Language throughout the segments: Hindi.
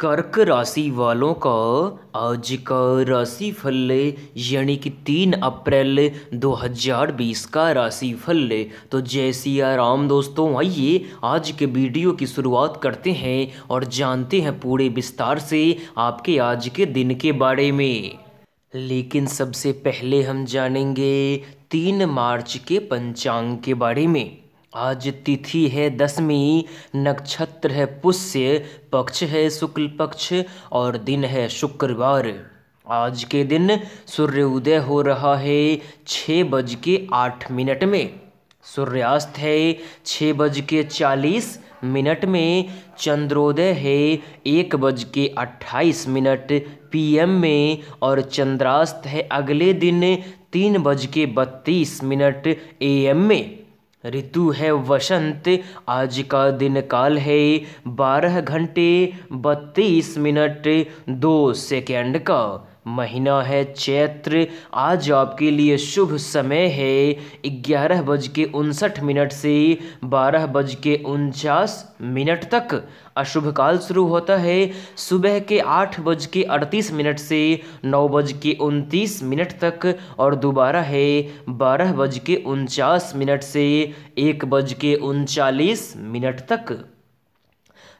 कर्क राशि वालों का आज का राशिफल यानी कि तीन अप्रैल 2020 का राशिफल तो जय सिया राम दोस्तों आइए आज के वीडियो की शुरुआत करते हैं और जानते हैं पूरे विस्तार से आपके आज के दिन के बारे में लेकिन सबसे पहले हम जानेंगे तीन मार्च के पंचांग के बारे में आज तिथि है दसवीं नक्षत्र है पुष्य पक्ष है शुक्ल पक्ष और दिन है शुक्रवार आज के दिन सूर्य उदय हो रहा है छः बज के आठ मिनट में सूर्यास्त है छः बज के चालीस मिनट में चंद्रोदय है एक बज के अट्ठाईस मिनट पीएम में और चंद्रास्त है अगले दिन तीन बज के बत्तीस मिनट एएम में ऋतु है वसंत आज का दिन काल है बारह घंटे बत्तीस मिनट दो सेकेंड का महीना है चैत्र आज आपके लिए शुभ समय है ग्यारह बज के उनसठ मिनट से बारह बज के उनचास मिनट तक अशुभ काल शुरू होता है सुबह के आठ बज के अड़तीस मिनट से नौ बज के उनतीस मिनट तक और दोबारा है बारह बज के उनचास मिनट से एक बज के उनचालीस मिनट तक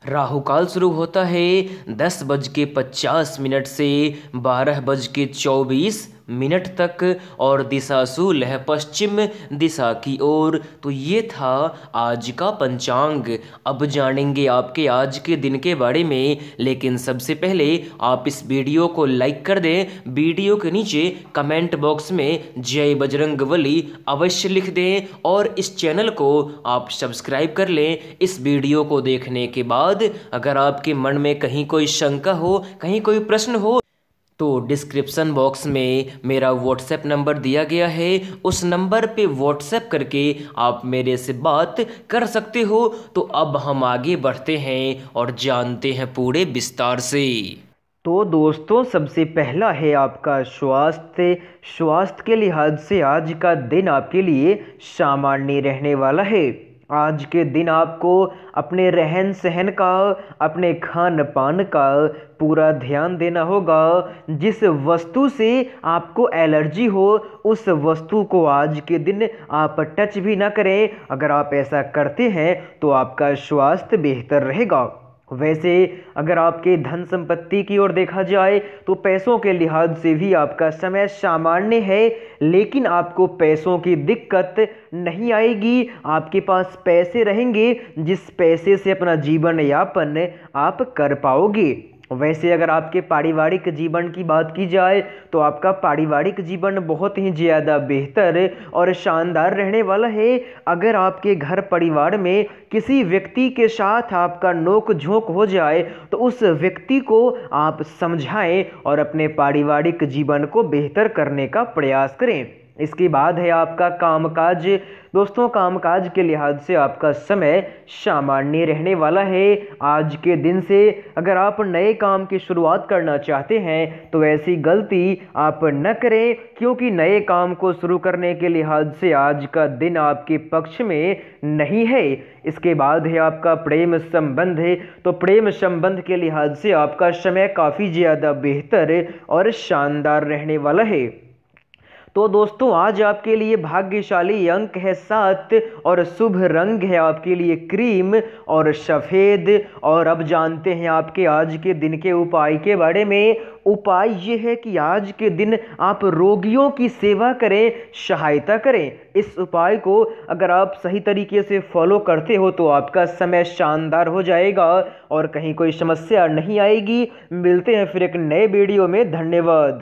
राहु काल शुरू होता है दस बज के पचास मिनट से बारह बज के चौबीस मिनट तक और सूल है पश्चिम दिशा की ओर तो ये था आज का पंचांग अब जानेंगे आपके आज के दिन के बारे में लेकिन सबसे पहले आप इस वीडियो को लाइक कर दें वीडियो के नीचे कमेंट बॉक्स में जय बजरंग बली अवश्य लिख दें और इस चैनल को आप सब्सक्राइब कर लें इस वीडियो को देखने के बाद अगर आपके मन में कहीं कोई शंका हो कहीं कोई प्रश्न हो तो डिस्क्रिप्सन बॉक्स में मेरा व्हाट्सएप नंबर दिया गया है उस नंबर पे व्हाट्सएप करके आप मेरे से बात कर सकते हो तो अब हम आगे बढ़ते हैं और जानते हैं पूरे विस्तार से तो दोस्तों सबसे पहला है आपका स्वास्थ्य स्वास्थ्य के लिहाज से आज का दिन आपके लिए सामान्य रहने वाला है आज के दिन आपको अपने रहन सहन का अपने खान पान का पूरा ध्यान देना होगा जिस वस्तु से आपको एलर्जी हो उस वस्तु को आज के दिन आप टच भी ना करें अगर आप ऐसा करते हैं तो आपका स्वास्थ्य बेहतर रहेगा वैसे अगर आपके धन संपत्ति की ओर देखा जाए तो पैसों के लिहाज से भी आपका समय सामान्य है लेकिन आपको पैसों की दिक्कत नहीं आएगी आपके पास पैसे रहेंगे जिस पैसे से अपना जीवन यापन आप कर पाओगे वैसे अगर आपके पारिवारिक जीवन की बात की जाए तो आपका पारिवारिक जीवन बहुत ही ज़्यादा बेहतर और शानदार रहने वाला है अगर आपके घर परिवार में किसी व्यक्ति के साथ आपका नोक झोंक हो जाए तो उस व्यक्ति को आप समझाएं और अपने पारिवारिक जीवन को बेहतर करने का प्रयास करें इसके बाद है आपका कामकाज दोस्तों कामकाज के लिहाज से आपका समय सामान्य रहने वाला है आज के दिन से अगर आप नए काम की शुरुआत करना चाहते हैं तो ऐसी गलती आप न करें क्योंकि नए काम को शुरू करने के लिहाज से आज का दिन आपके पक्ष में नहीं है इसके बाद है आपका प्रेम संबंध है तो प्रेम संबंध के लिहाज से आपका समय काफ़ी ज़्यादा बेहतर और शानदार रहने वाला है तो दोस्तों आज आपके लिए भाग्यशाली अंक है सात और शुभ रंग है आपके लिए क्रीम और सफ़ेद और अब जानते हैं आपके आज के दिन के उपाय के बारे में उपाय ये है कि आज के दिन आप रोगियों की सेवा करें सहायता करें इस उपाय को अगर आप सही तरीके से फॉलो करते हो तो आपका समय शानदार हो जाएगा और कहीं कोई समस्या नहीं आएगी मिलते हैं फिर एक नए वीडियो में धन्यवाद